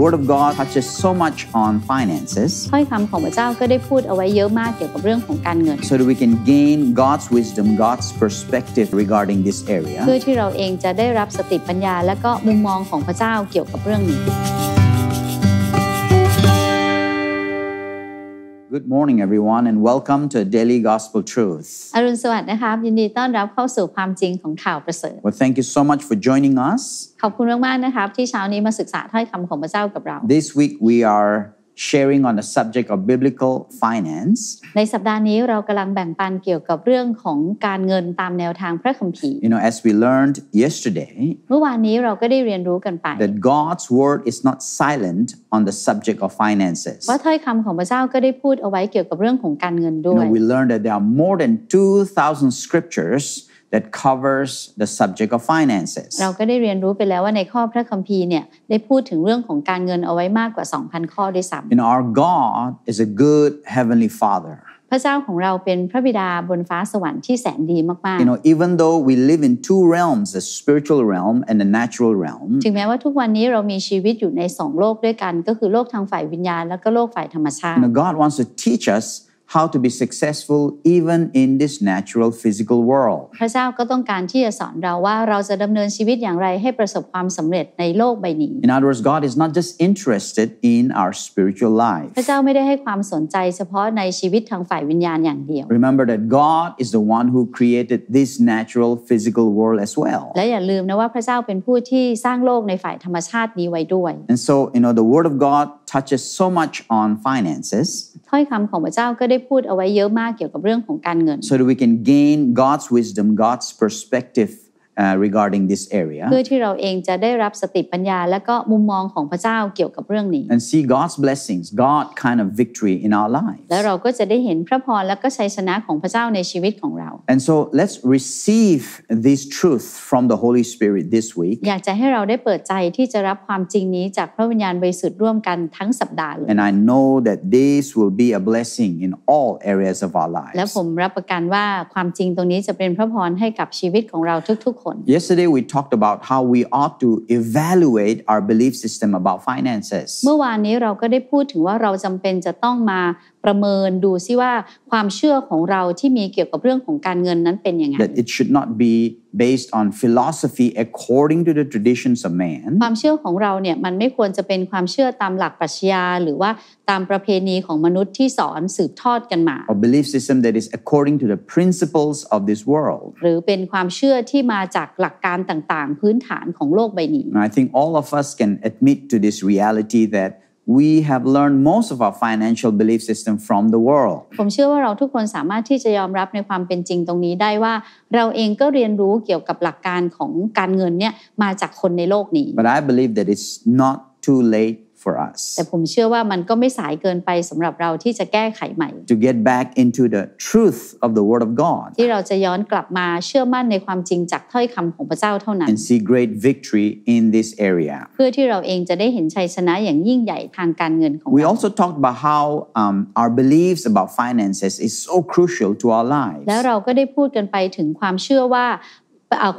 Word of God touches so much on finances ถ้อยคำของพระเจ้าก็ได้พูดเอาไว้เยอะมากเกี่ยวกับเรื่องของการเงิน so that we can gain God's wisdom God's perspective regarding this area เพื่อที่เราเองจะได้รับสติปัญญาและก็มุมมองของพระเจ้าเกี่ยวกับเรื่องนี้ Good morning, everyone, and welcome to Daily Gospel Truth. Well, thank you so much for joining us. This week we are sharing on the subject of biblical finance ในสัปดาห์นี้เรากำลังแบ่งปันเกี่ยวกับเรื่องของการเงินตามแนวทางพระคัมภีร์ you know as we learned yesterday เมื่อวานนี้เราก็ได้เรียนรู้กันไป that God's word is not silent on the subject of finances ว่าถ้อยคำของพระเจ้าก็ได้พูดเอาไว้เกี่ยวกับเรื่องของการเงินด้วย you know, we learned that there are more than 2,000 scriptures that covers the subject of finances เราก็ได้เรียนรู้ไปแล้วว่าในข้อพระคัมภีร์เนี่ยได้พูดถึงเรื่องของการเงินเอาไว้มากกว่า 2,000 ข้อด้วยซ้ำ And our God is a good heavenly Father พระเจ้าของเราเป็นพระบิดาบนฟ้าสวรรค์ที่แสนดีมากๆ You know even though we live in two realms the spiritual realm and the natural realm ถึงแม้ว่าทุกวันนี้เรามีชีวิตอยู่ในสองโลกด้วยกัน ก็คือโลกทางฝ่ายวิญญาณ และก็โลกฝ่ายธรรมชาติ God wants to teach us how to be successful even in this natural physical world พระเจ้าก็ต้องการที่จะสอนเราว่าเราจะดำเนินชีวิตอย่างไรให้ประสบความสำเร็จในโลกใบนี้ In other words God is not just interested in our spiritual life พระเจ้าไม่ได้ให้ความสนใจเฉพาะในชีวิตทางฝ่ายวิญญาณอย่างเดียว Remember that God is the one who created this natural physical world as well และอย่าลืมนะว่าพระเจ้าเป็นผู้ที่สร้างโลกในฝ่ายธรรมชาตินี้ไว้ด้วย And so you know the word of God touches so much on finances ถ้อยคำของพระเจ้าก็ได้พูดเอาไว้เยอะมากเกี่ยวกับเรื่องของการเงิน so that we can gain God's wisdom God's perspective uh, regarding this area เพื่อที่เราเองจะได้รับสติปัญญา และก็มุมมองของพระเจ้าเกี่ยวกับเรื่องนี้ and see God's blessings God kind of victory in our lives และเราก็จะได้เห็นพระพรและก็ชัยชนะของพระเจ้าในชีวิตของเรา and so let's receive this truth from the Holy Spirit this week อยากจะให้เราได้เปิดใจที่จะรับความจริงนี้จากพระวิญญาณบริสุทธิ์ร่วมกันทั้งสัปดาห์เลย and I know that this will be a blessing in all areas of our lives และผมรับประกันว่าความจริงตรงนี้จะเป็นพระพรให้กับชีวิตของเราทุกๆคนผล Yesterday we talked about how we ought to evaluate our belief system about finances เมื่อวานนี้เราก็ได้พูดถึงว่าเราจำเป็นจะต้องมาประเมินดูซิว่าความเชื่อของเราที่มีเกี่ยวกับเรื่องของการเงินนั้นเป็นยังไง that it should not be based on philosophy according to the traditions of man ความเชื่อของเราเนี่ยมันไม่ควรจะเป็นความเชื่อตามหลักปรัชญาหรือว่าตามประเพณีของมนุษย์ที่สอนสืบทอดกันมา or belief system that is according to the principles of this world หรือเป็นความเชื่อที่มาจากหลักการต่างๆ พื้นฐานของโลกใบนี้ I think all of us can admit to this reality that we have learned most of our financial belief system from the world ผมเชื่อว่าเราทุกคนสามารถที่จะยอมรับในความเป็นจริงตรงนี้ ได้ว่าเราเองก็เรียนรู้เกี่ยวกับหลักการของการเงินเนี่ยมาจากคนในโลกนี้ but I believe that it's not too late for us แต่ผมเชื่อว่ามันก็ไม่สายเกินไปสำหรับเราที่จะแก้ไขใหม่ to get back into the truth of the word of God ที่เราจะย้อนกลับมาเชื่อมั่นในความจริงจากถ้อยคำของพระเจ้าเท่านั้น and see great victory in this area เพื่อที่เราเองจะได้เห็นชัยชนะอย่างยิ่งใหญ่ทางการเงินของเรา we also talked about how um, our beliefs about finances is so crucial to our lives แล้วเราก็ได้พูดกันไปถึงความเชื่อว่า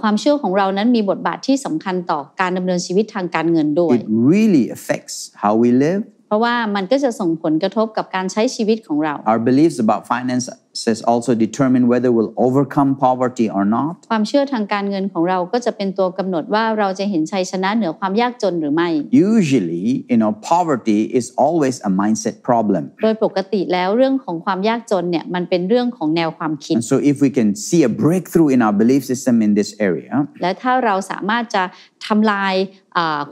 ความเชื่อของเรานั้นมีบทบาทที่สำคัญต่อการดำเนินชีวิตทางการเงินด้วย It really affects how we live เพราะว่ามันก็จะส่งผลกระทบกับการใช้ชีวิตของเรา Our beliefs about finance says also determine whether we'll overcome poverty or not ความเชื่อทางการเงินของเราก็จะเป็นตัวกำหนดว่าเราจะเห็นชัยชนะเหนือความยากจนหรือไม่ usually you know poverty is always a mindset problem โดยปกติแล้วเรื่องของความยากจนเนี่ยมันเป็นเรื่องของแนวความคิด so if we can see a breakthrough in our belief system in this area และถ้าเราสามารถจะทำลาย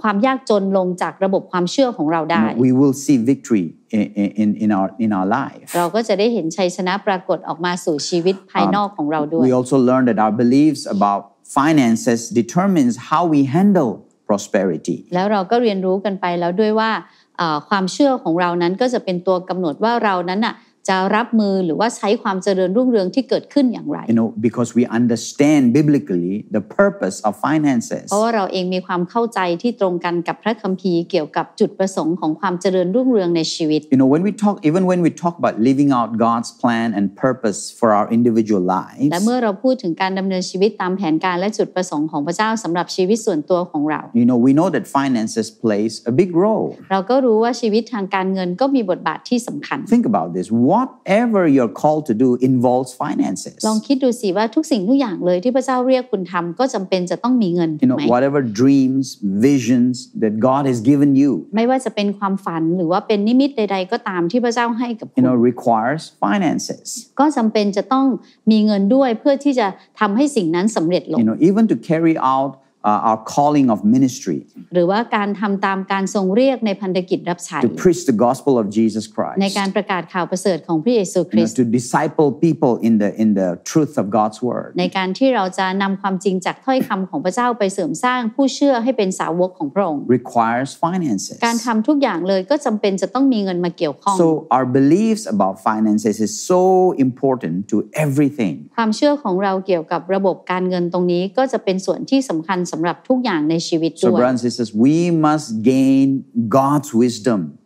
ความยากจนลงจากระบบความเชื่อของเราได้ we will see victory in in our in our life เราก็จะได้เห็นชัยชนะปรากฏออกมาสู่ชีวิตภายนอกของเราด้วย we also learn that our beliefs about finances determines how we handle prosperity แล้วเราก็เรียนรู้กันไปแล้วด้วยว่าความเชื่อของเรานั้นก็จะเป็นตัวกำหนดว่าเรานั้นอ่ะจะรับมือหรือว่าใช้ความเจริญรุ่งเรืองที่เกิดขึ้นอย่างไร You know because we understand biblically the purpose of finances เพราะว่าเราเองมีความเข้าใจที่ตรงกันกับพระคัมภีร์เกี่ยวกับจุดประสงค์ของความเจริญรุ่งเรืองในชีวิต You know when we talk even when we talk about living out God's plan and purpose for our individual lives และเมื่อเราพูดถึงการดำเนินชีวิตตามแผนการและจุดประสงค์ของพระเจ้าสำหรับชีวิตส่วนตัวของเรา You know we know that finances plays a big role เราก็รู้ว่าชีวิตทางการเงินก็มีบทบาทที่สำคัญ Think about this why whatever you're called to do involves finances ลองคิดดูสิว่าทุกสิ่งทุกอย่างเลยที่พระเจ้าเรียกคุณทำก็จำเป็นจะต้องมีเงิน you know whatever dreams visions that God has given you ไม่ว่าจะเป็นความฝันหรือว่าเป็นนิมิตใดๆก็ตามที่พระเจ้าให้กับคุณ you know requires finances ก็จำเป็นจะต้องมีเงินด้วยเพื่อที่จะทำให้สิ่งนั้นสำเร็จลง you know even to carry out uh, our calling of ministry หรือว่าการทำตามการทรงเรียกในพันธกิจรับใช้ to preach the gospel of Jesus Christ ในการประกาศข่าวประเสริฐของพระเยซูคริสต์ to disciple people in the in the truth of God's word ในการที่เราจะนำความจริงจากถ้อยคำของพระเจ้าไปเสริมสร้างผู้เชื่อให้เป็นสาวกของพระองค์ requires finances การทำทุกอย่างเลยก็จำเป็นจะต้องมีเงินมาเกี่ยวข้อง so our beliefs about finances is so important to everything ความเชื่อของเราเกี่ยวกับระบบการเงินตรงนี้ก็จะเป็นส่วนที่สำคัญ So Brian says we must gain God's wisdom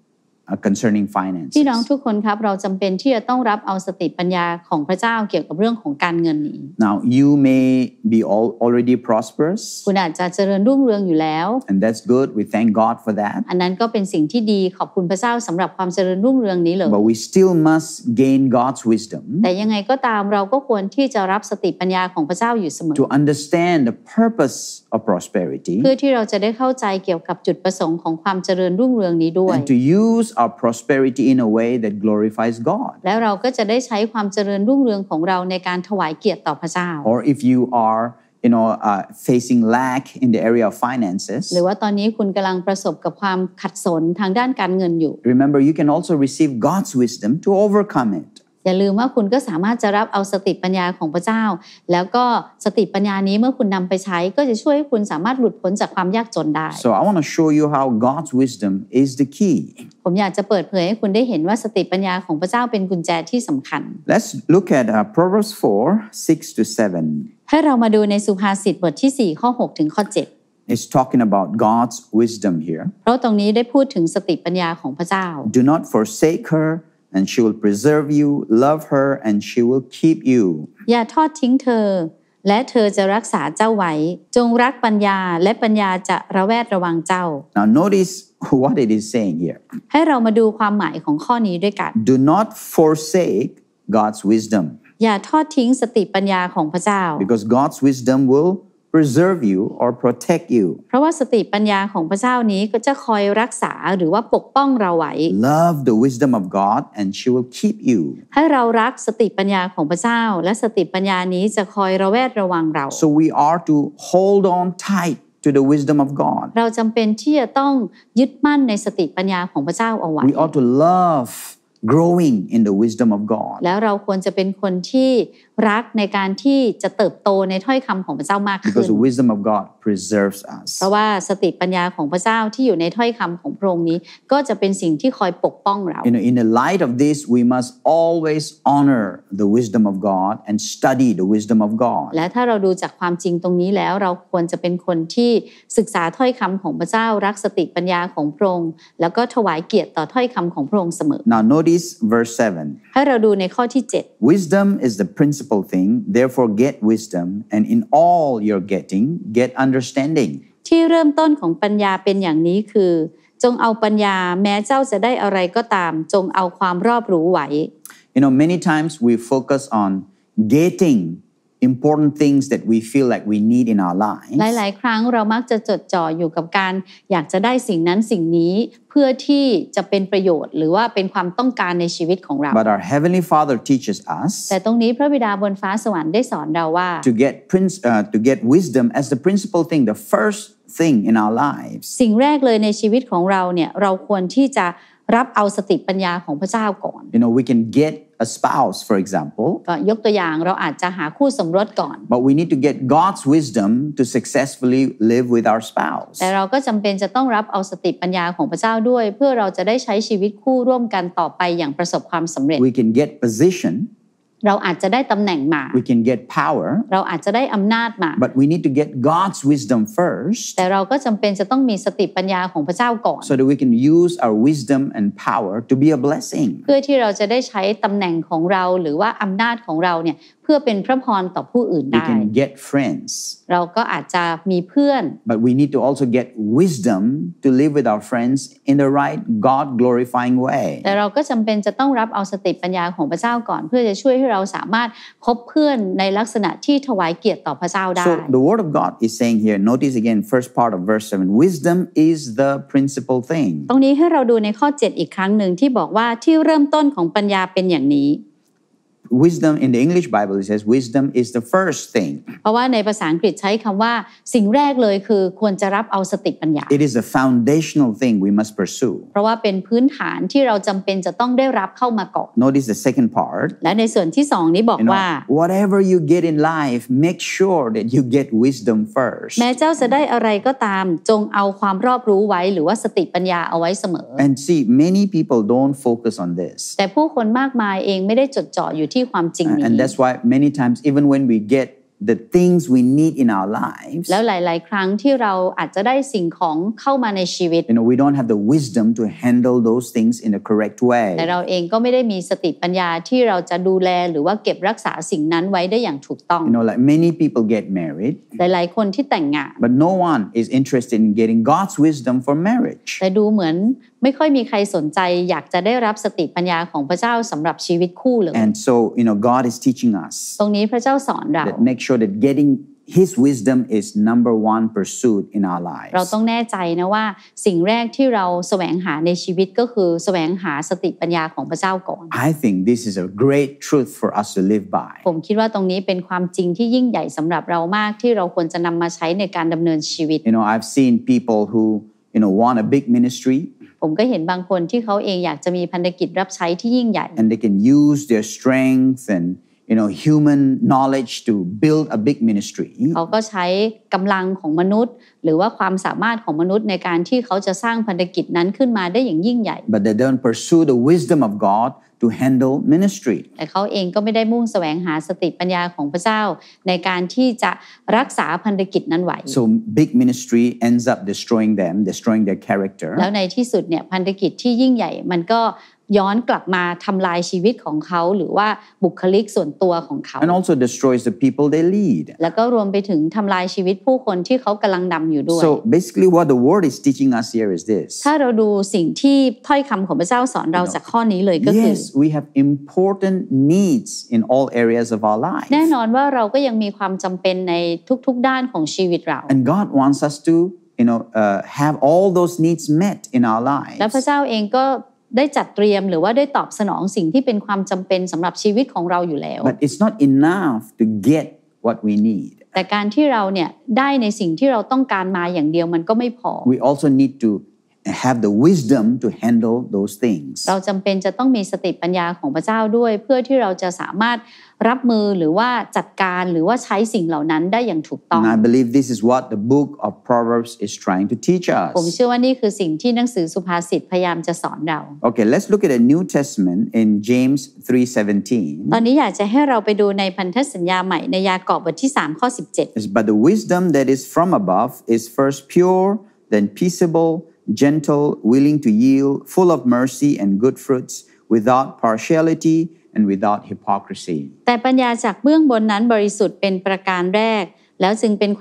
concerning finance พี่น้องทุกคนครับ เราจำเป็นที่จะต้องรับเอาสติปัญญาของพระเจ้าเกี่ยวกับเรื่องของการเงินนี้ now you may be all already prosperous คุณอาจจะเจริญรุ่งเรืองอยู่แล้ว and that's good we thank God for that อันนั้นก็เป็นสิ่งที่ดีขอบคุณพระเจ้าสำหรับความเจริญรุ่งเรืองนี้เลย but we still must gain God's wisdom แต่ยังไงก็ตามเราก็ควรที่จะรับสติปัญญาของพระเจ้าอยู่เสมอ to understand the purpose of prosperity เพื่อที่เราจะได้เข้าใจเกี่ยวกับจุดประสงค์ของความเจริญรุ่งเรืองนี้ด้วย and to use our prosperity in a way that glorifies God. แล้วเราก็จะได้ใช้ความเจริญรุ่งเรืองของเราในการถวายเกียรติต่อพระเจ้า Or if you are you know uh, facing lack in the area of finances หรือว่าตอนนี้คุณกำลังประสบกับความขัดสนทางด้านการเงินอยู่ Remember you can also receive God's wisdom to overcome it อย่าลืมว่าคุณก็สามารถจะรับเอาสติปัญญาของพระเจ้า แล้วก็สติปัญญานี้เมื่อคุณนำไปใช้ก็จะช่วยให้คุณสามารถหลุดพ้นจากความยากจนได้ so I want to show you how God's wisdom is the key ผมอยากจะเปิดเผยให้คุณได้เห็นว่าสติปัญญาของพระเจ้าเป็นกุญแจที่สำคัญ let's look at uh, Proverbs 4 6 to 7ให้เรามาดูในสุภาษิตบทที่ 4 ข้อ 6 ถึงข้อ 7 is talking about God's wisdom here. เพราะตรงนี้ได้พูดถึงสติปัญญาของพระเจ้า Do not forsake her and she will preserve you. Love her, and she will keep you. อย่าทอดทิ้งเธอและเธอจะรักษาเจ้าไว้ จงรักปัญญาและปัญญาจะระแวดระวังเจ้า Now notice what it is saying here. ให้เรามาดูความหมายของข้อนี้ด้วยกัน Do not forsake God's wisdom. อย่าทอดทิ้งสติปัญญาของพระเจ้า Because God's wisdom will preserve you or protect you เพราะว่าสติปัญญาของพระเจ้านี้ก็จะคอยรักษาหรือว่าปกป้องเราไว้ love the wisdom of God and she will keep you ให้เรารักสติปัญญาของพระเจ้า และสติปัญญานี้จะคอยระแวดระวังเรา so we are to hold on tight to the wisdom of God เราจำเป็นที่จะต้องยึดมั่นในสติปัญญาของพระเจ้าเอาไว้ we ought to love growing in the wisdom of God แล้วเราควรจะเป็นคนที่รักในการที่จะเติบโตในถ้อยคำของพระเจ้ามากขึ้น Because wisdom of God preserves us เพราะว่าสติปัญญาของพระเจ้าที่อยู่ในถ้อยคำของพระองค์นี้ ก็จะเป็นสิ่งที่คอยปกป้องเรา You know in the light of this we must always honor the wisdom of God and study the wisdom of God และถ้าเราดูจากความจริงตรงนี้แล้วเราควรจะเป็นคนที่ศึกษาถ้อยคำของพระเจ้า รักสติปัญญาของพระองค์แล้วก็ถวายเกียรติต่อถ้อยคำของพระองค์เสมอ Now notice verse 7ให้เราดูในข้อที่ 7 Wisdom is the principle principal thing therefore get wisdom and in all your getting get understanding ที่เริ่มต้นของปัญญาเป็นอย่างนี้คือ จงเอาปัญญาแม้เจ้าจะได้อะไรก็ตาม จงเอาความรอบรู้ไว้ You know many times we focus on getting important things that we feel like we need in our lives หลายๆ ครั้งเรามักจะจดจ่ออยู่กับการ อยากจะได้สิ่งนั้นสิ่งนี้เพื่อที่จะเป็นประโยชน์ หรือว่าเป็นความต้องการในชีวิตของเรา but our heavenly Father teaches us แต่ตรงนี้พระบิดาบนฟ้าสวรรค์ได้สอนเราว่า to get prince uh, to get wisdom as the principal thing the first thing in our lives สิ่งแรกเลยในชีวิตของเราเนี่ยเราควรที่จะรับเอาสติปัญญาของพระเจ้าก่อน you know we can get a spouse for example ก็ยกตัวอย่างเราอาจจะหาคู่สมรสก่อน but we need to get God's wisdom to successfully live with our spouse แต่เราก็จำเป็นจะต้องรับเอาสติปัญญาของพระเจ้าด้วยเพื่อเราจะได้ใช้ชีวิตคู่ร่วมกันต่อไปอย่างประสบความสำเร็จ we can get position เราอาจจะได้ตำแหน่งมา we can get power เราอาจจะได้อำนาจมา but we need to get God's wisdom first แต่เราก็จำเป็นจะต้องมีสติปัญญาของพระเจ้าก่อน so that we can use our wisdom and power to be a blessing เพื่อที่เราจะได้ใช้ตำแหน่งของเราหรือว่าอำนาจของเราเนี่ยเพื่อเป็นพระพรต่อผู้อื่นได้ We can get friends เราก็อาจจะมีเพื่อน But we need to also get wisdom to live with our friends in the right God glorifying way แต่เราก็จำเป็นจะต้องรับเอาสติปัญญาของพระเจ้าก่อน เพื่อจะช่วยให้เราสามารถคบเพื่อนในลักษณะที่ถวายเกียรติต่อพระเจ้าได้ So the word of God is saying here notice again first part of verse 7 wisdom is the principal thing ตรงนี้ให้เราดูในข้อ 7 อีกครั้งหนึ่งที่บอกว่าที่เริ่มต้นของปัญญาเป็นอย่างนี้ wisdom in the English Bible it says wisdom is the first thing เพราะว่าในภาษาอังกฤษใช้คำว่าสิ่งแรกเลยคือควรจะรับเอาสติปัญญา it is the foundational thing we must pursue เพราะว่าเป็นพื้นฐานที่เราจำเป็นจะต้องได้รับเข้ามาก่อน notice the second part และในส่วนที่สองนี้บอกว่า whatever you get in life make sure that you get wisdom first แม้เจ้าจะได้อะไรก็ตามจงเอาความรอบรู้ไว้หรือว่าสติปัญญาเอาไว้เสมอ and see many people don't focus on this แต่ผู้คนมากมายเองไม่ได้จดจ่ออยู่ที่ความจริงนี้ and that's why many times even when we get the things we need in our lives แล้วหลาย you know we don't have the wisdom to handle those things in the correct way แต่เราเองก็ไม่ได้มีสติปัญญาที่เราจะดูแลหรือว่าเก็บรักษาสิ่งนั้นไว้ได้อย่างถูกต้อง you know like many people get married หลาย but no one is interested in getting God's wisdom for marriage แต่ดูเหมือนไม่ค่อยมีใครสนใจอยากจะได้รับสติปัญญาของพระเจ้าสำหรับชีวิตคู่เลย and so you know God is teaching us ตรงนี้พระเจ้าสอนเรา make sure that getting His wisdom is number one pursuit in our lives เราต้องแน่ใจนะว่าสิ่งแรกที่เราแสวงหาในชีวิตก็คือแสวงหาสติปัญญาของพระเจ้าก่อน I think this is a great truth for us to live by ผมคิดว่าตรงนี้เป็นความจริงที่ยิ่งใหญ่สำหรับเรามากที่เราควรจะนำมาใช้ในการดำเนินชีวิต You know I've seen people who you know want a big ministry ผมก็เห็นบางคนที่เขาเองอยากจะมีพันธกิจรับใช้ที่ยิ่งใหญ่ and they can use their strength and you know human knowledge to build a big ministry เขาก็ใช้กำลังของมนุษย์ หรือว่าความสามารถของมนุษย์ในการที่เขาจะสร้างพันธกิจนั้นขึ้นมาได้อย่างยิ่งใหญ่ but they don't pursue the wisdom of God to handle ministry แต่เขาเองก็ไม่ได้มุ่งแสวงหาสติปัญญาของพระเจ้าในการที่จะรักษาพันธกิจนั้นไว้ so big ministry ends up destroying them destroying their character แล้วในที่สุดเนี่ยพันธกิจที่ยิ่งใหญ่มันก็ย้อนกลับมาทำลายชีวิตของเขา หรือว่าบุคลิกส่วนตัวของเขา and also destroys the people they lead แล้วก็รวมไปถึงทำลายชีวิตผู้คนที่เขากำลังนำอยู่ด้วย so basically what the word is teaching us here is this ถ้าเราดูสิ่งที่ถ้อยคำของพระเจ้าสอนเราจากข้อนี้เลยก็คือ yes we have important needs in all areas of our life แน่นอนว่าเราก็ยังมีความจำเป็นในทุก ๆด้านของชีวิตเรา and God wants us to you know uh, have all those needs met in our lives และพระเจ้าเองก็ได้จัดเตรียมหรือว่าได้ตอบสนองสิ่งที่เป็นความจำเป็นสำหรับชีวิตของเราอยู่แล้ว but it's not enough to get what we need แต่การที่เราเนี่ยได้ในสิ่งที่เราต้องการมาอย่างเดียวมันก็ไม่พอ we also need to have the wisdom to handle those things เราจำเป็นจะต้องมีสติปัญญาของพระเจ้าด้วย I believe this is what the book of Proverbs is trying to teach us ผมเชื่อว่านี่คือสิ่งที่หนังสือสุภาษิตพยายามจะสอนเรา Okay let's look at the New Testament in James 3:17 ตอนนี้อยากจะให้เราไปดูในพันธสัญญาใหม่ในยากอบบทที่3ข้อ17 But the wisdom that is from above is first pure then peaceable gentle, willing to yield, full of mercy and good fruits, without partiality and without hypocrisy แต่ปัญญาจากเบื้องบนนั้นบริสุทธิ์เป็นประการแรก You know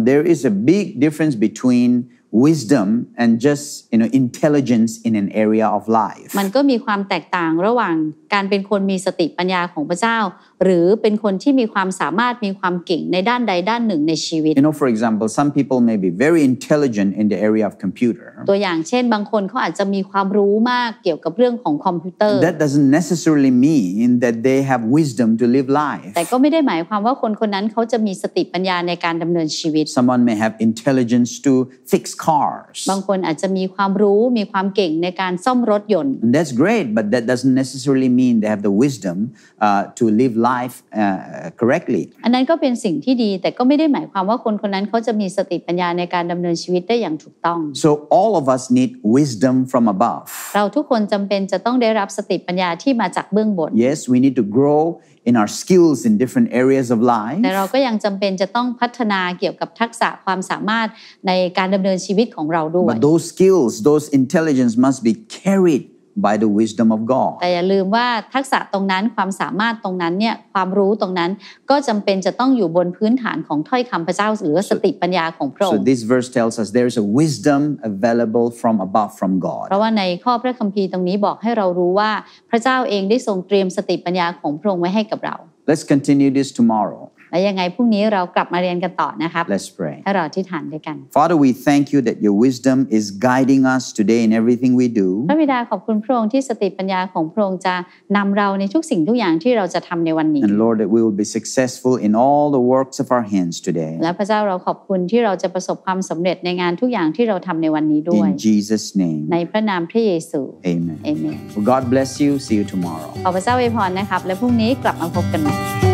there is a big difference between wisdom and just you know intelligence in an area of life มันก็มีความแตกต่างระหว่างการเป็นคนมีสติปัญญาของพระเจ้าหรือเป็นคนที่มีความสามารถมีความเก่งในด้านใดด้านหนึ่งในชีวิต. you know for example some people may be very intelligent in the area of computer ตัวอย่างเช่น บางคนเขาอาจจะมีความรู้มากเกี่ยวกับเรื่องของคอมพิวเตอร์. that doesn't necessarily mean that they have wisdom to live life แต่ก็ไม่ได้หมายความว่าคนคนนั้นเขาจะมีสติปัญญาในการดำเนินชีวิต someone may have intelligence to fix cars บางคนอาจจะมีความรู้มีความเก่งในการซ่อมรถยนต์ that's great but that doesn't necessarily mean they have the wisdom uh, to live life uh, correctly อันนั้นก็เป็นสิ่งที่ดีแต่ก็ไม่ได้หมายความว่าคนคนนั้นเขาจะมีสติปัญญาในการดำเนินชีวิตได้อย่างถูกต้อง so all of us need wisdom from above เราทุกคนจำเป็นจะต้องได้รับสติปัญญาที่มาจากเบื้องบน yes we need to grow in our skills in different areas of life but those skills those intelligence must be carried by the wisdom of God แต่อย่าลืมว่าทักษะตรงนั้นความสามารถตรงนั้นเนี่ยความรู้ตรงนั้นก็จำเป็นจะต้องอยู่บนพื้นฐานของถ้อยคำพระเจ้าหรือสติปัญญาของพระองค์ so this verse tells us there is a wisdom available from above from God เพราะว่าในข้อพระคัมภีร์ตรงนี้บอกให้เรารู้ว่าพระเจ้าเองได้ทรงเตรียมสติปัญญาของพระองค์ไว้ให้กับเรา let's continue this tomorrow แล้วยังไงพรุ่งนี้เรากลับมาเรียนกันต่อนะครับ Let's pray ให้เราที่ฐานด้วยกัน Father we thank you that your wisdom is guiding us today in everything we do พระบิดาขอบคุณพระองค์ที่สติปัญญาของพระองค์จะนำเราในทุกสิ่งทุกอย่างที่เราจะทำในวันนี้ And Lord that we will be successful in all the works of our hands today และพระเจ้าเราขอบคุณที่เราจะประสบความสำเร็จในงานทุกอย่างที่เราทำในวันนี้ด้วย In Jesus name ในพระนามพระเยซู Amen Amen well, God bless you see you tomorrow ขอพระเจ้าอวยพรนะครับ และพรุ่งนี้กลับมาพบกันใหม่